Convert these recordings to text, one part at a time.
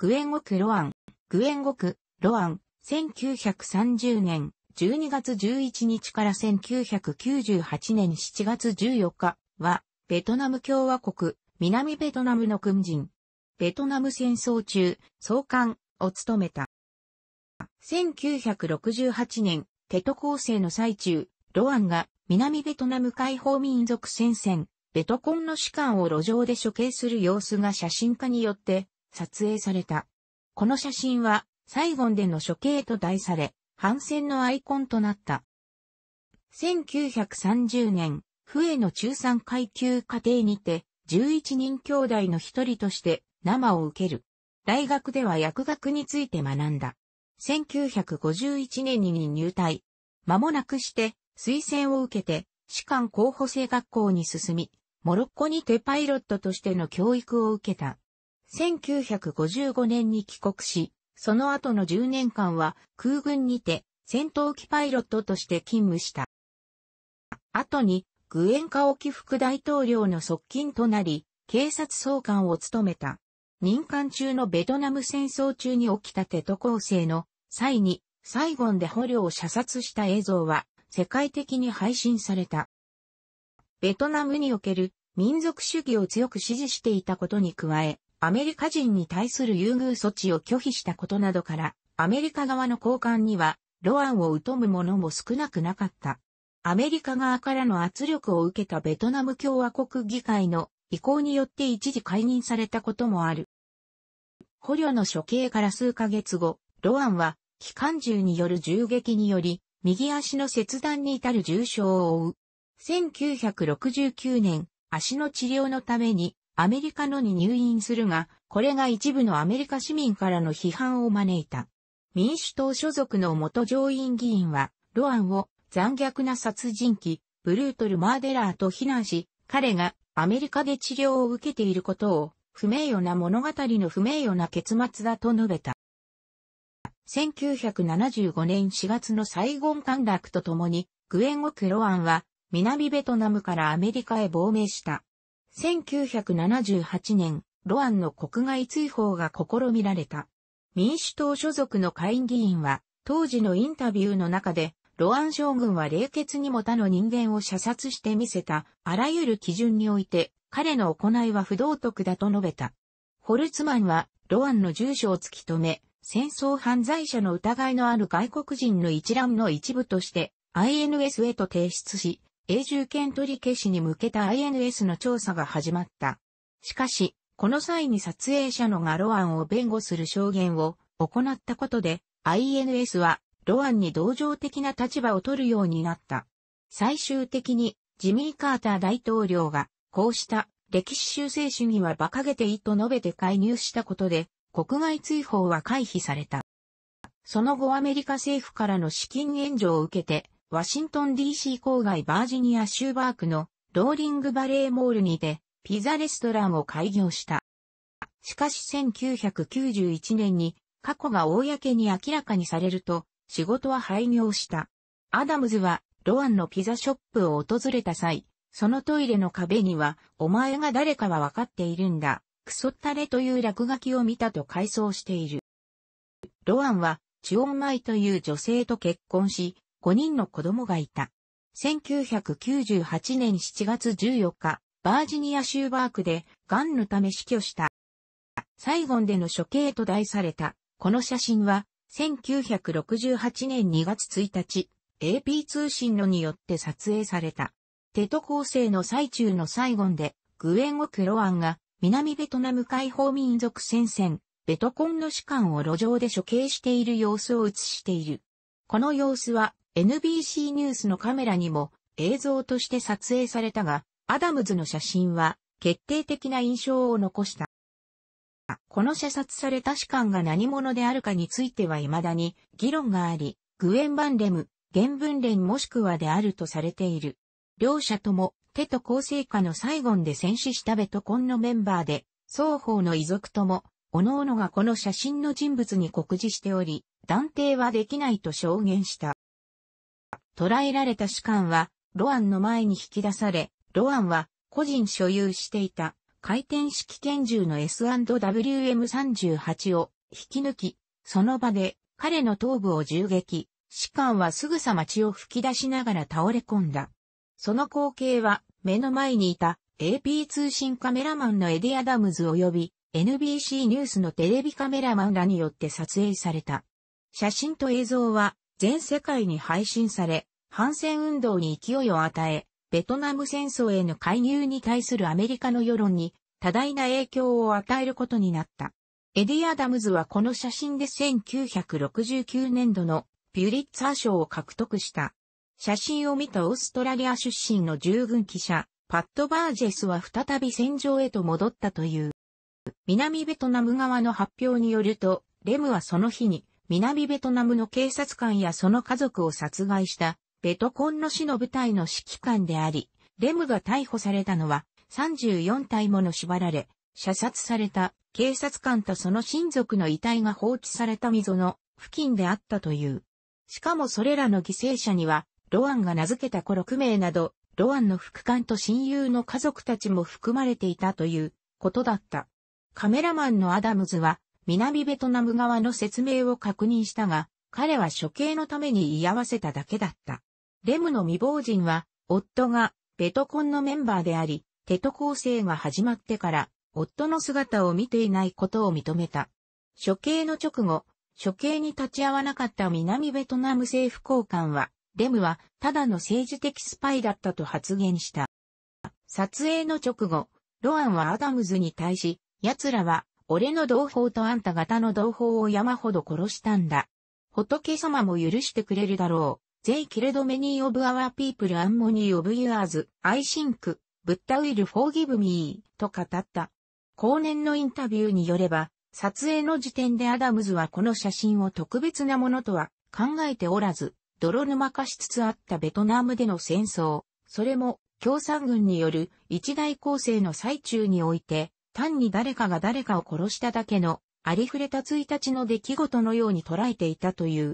グエンゴクロアン、グエンゴク、ロアン、1930年12月11日から1998年7月14日は、ベトナム共和国、南ベトナムの軍人。ベトナム戦争中、総監を務めた。1968年、テト構成の最中、ロアンが南ベトナム解放民族戦線、ベトコンの士官を路上で処刑する様子が写真家によって撮影された。この写真は、サイゴンでの処刑と題され、反戦のアイコンとなった。1930年、笛の中産階級家庭にて、11人兄弟の一人として生を受ける。大学では薬学について学んだ。1951年に入隊。間もなくして、推薦を受けて、士官候補生学校に進み、モロッコにてパイロットとしての教育を受けた。1955年に帰国し、その後の10年間は空軍にて戦闘機パイロットとして勤務した。後に、グエンカオキ副大統領の側近となり、警察総監を務めた。任間中のベトナム戦争中に起きたテト構成の際に、サイゴンで捕虜を射殺した映像は世界的に配信された。ベトナムにおける民族主義を強く支持していたことに加え、アメリカ人に対する優遇措置を拒否したことなどから、アメリカ側の交換には、ロアンを疎む者も少なくなかった。アメリカ側からの圧力を受けたベトナム共和国議会の意向によって一時解任されたこともある。捕虜の処刑から数ヶ月後、ロアンは、機関銃による銃撃により、右足の切断に至る重傷を負う。1969年、足の治療のためにアメリカのに入院するが、これが一部のアメリカ市民からの批判を招いた。民主党所属の元上院議員は、ロアンを残虐な殺人鬼、ブルートル・マーデラーと非難し、彼がアメリカで治療を受けていることを、不名誉な物語の不名誉な結末だと述べた。1975年4月のサイゴン陥落とともに、グエン・オク・ロアンは、南ベトナムからアメリカへ亡命した。1978年、ロアンの国外追放が試みられた。民主党所属の下院議員は、当時のインタビューの中で、ロアン将軍は冷血にも他の人間を射殺してみせた、あらゆる基準において、彼の行いは不道徳だと述べた。ホルツマンは、ロアンの住所を突き止め、戦争犯罪者の疑いのある外国人の一覧の一部として、INS へと提出し、永住権取り消しに向けた INS の調査が始まった。しかし、この際に撮影者のがロアンを弁護する証言を行ったことで、INS はロアンに同情的な立場を取るようになった。最終的にジミー・カーター大統領がこうした歴史修正主義は馬鹿げていいと述べて介入したことで国外追放は回避された。その後アメリカ政府からの資金援助を受けてワシントン DC 郊外バージニア州バークのローリングバレーモールにてピザレストランを開業した。しかし1991年に過去が公に明らかにされると仕事は廃業した。アダムズはロアンのピザショップを訪れた際、そのトイレの壁にはお前が誰かはわかっているんだ、クソったれという落書きを見たと回想している。ロアンはチオンマイという女性と結婚し、5人の子供がいた。1998年7月14日、バージニア州バークで、ガンのため死去した。サイゴンでの処刑と題された、この写真は、1968年2月1日、AP 通信のによって撮影された。テト構成の最中のサイゴンで、グエン・オクロアンが、南ベトナム解放民族戦線、ベトコンの士官を路上で処刑している様子を映している。この様子は、NBC ニュースのカメラにも映像として撮影されたが、アダムズの写真は決定的な印象を残した。この射殺された士官が何者であるかについては未だに議論があり、グエン・バンレム、原文連もしくはであるとされている。両者とも、テト構成下のサイゴンで戦死したベトコンのメンバーで、双方の遺族とも、各々がこの写真の人物に告示しており、断定はできないと証言した。捕らえられた士官は、ロアンの前に引き出され、ロアンは個人所有していた回転式拳銃の S&WM38 を引き抜き、その場で彼の頭部を銃撃、士官はすぐさま血を吹き出しながら倒れ込んだ。その光景は目の前にいた AP 通信カメラマンのエディ・アダムズ及び NBC ニュースのテレビカメラマンらによって撮影された。写真と映像は全世界に配信され、反戦運動に勢いを与え、ベトナム戦争への介入に対するアメリカの世論に多大な影響を与えることになった。エディ・アダムズはこの写真で1969年度のピュリッツァー賞を獲得した。写真を見たオーストラリア出身の従軍記者、パッド・バージェスは再び戦場へと戻ったという。南ベトナム側の発表によると、レムはその日に南ベトナムの警察官やその家族を殺害したベトコンの死の部隊の指揮官であり、レムが逮捕されたのは34体もの縛られ、射殺された警察官とその親族の遺体が放置された溝の付近であったという。しかもそれらの犠牲者には、ロアンが名付けた頃6名など、ロアンの副官と親友の家族たちも含まれていたということだった。カメラマンのアダムズは、南ベトナム側の説明を確認したが、彼は処刑のために居合わせただけだった。レムの未亡人は、夫がベトコンのメンバーであり、テト構成が始まってから、夫の姿を見ていないことを認めた。処刑の直後、処刑に立ち会わなかった南ベトナム政府高官は、レムはただの政治的スパイだったと発言した。撮影の直後、ロアンはアダムズに対し、奴らは、俺の同胞とあんた方の同胞を山ほど殺したんだ。仏様も許してくれるだろう。They killed many of our people and many of yours. I think, but will forgive me, と語った。後年のインタビューによれば、撮影の時点でアダムズはこの写真を特別なものとは考えておらず、泥沼化しつつあったベトナムでの戦争、それも共産軍による一大攻勢の最中において、単に誰かが誰かを殺しただけの、ありふれた1日の出来事のように捉えていたという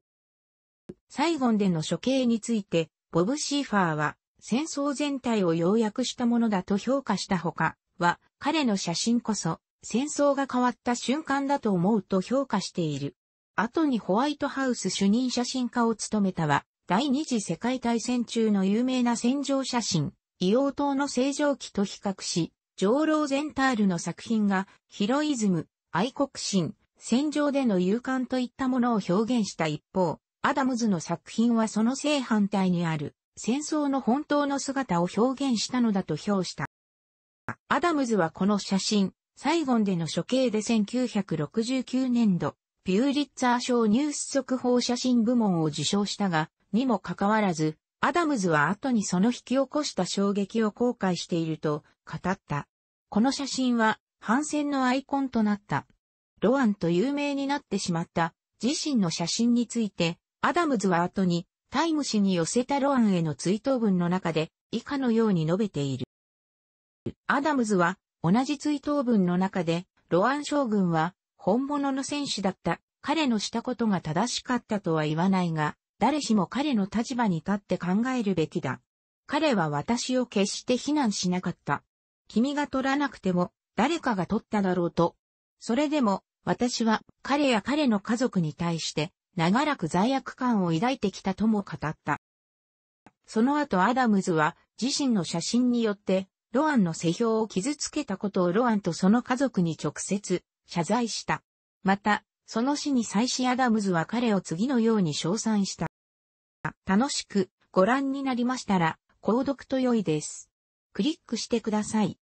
サイゴンでの処刑について、ボブ・シーファーは、戦争全体を要約したものだと評価したほか、は、彼の写真こそ、戦争が変わった瞬間だと思うと評価している。後にホワイトハウス主任写真家を務めたは、第二次世界大戦中の有名な戦場写真、硫黄島の正常期と比較し、上ローゼンタールの作品が、ヒロイズム、愛国心、戦場での勇敢といったものを表現した一方、アダムズの作品はその正反対にある戦争の本当の姿を表現したのだと評した。アダムズはこの写真、サイゴンでの処刑で1969年度、ピューリッツァー賞ニュース速報写真部門を受賞したが、にもかかわらず、アダムズは後にその引き起こした衝撃を後悔していると語った。この写真は反戦のアイコンとなった。ロアンと有名になってしまった自身の写真についてアダムズは後に、タイム氏に寄せたロアンへの追悼文の中で、以下のように述べている。アダムズは、同じ追悼文の中で、ロアン将軍は、本物の戦士だった。彼のしたことが正しかったとは言わないが、誰しも彼の立場に立って考えるべきだ。彼は私を決して非難しなかった。君が取らなくても、誰かが取っただろうと。それでも、私は彼や彼の家族に対して、長らく罪悪感を抱いてきたとも語った。その後アダムズは自身の写真によってロアンの世評を傷つけたことをロアンとその家族に直接謝罪した。また、その死に際しアダムズは彼を次のように称賛した。楽しくご覧になりましたら、購読と良いです。クリックしてください。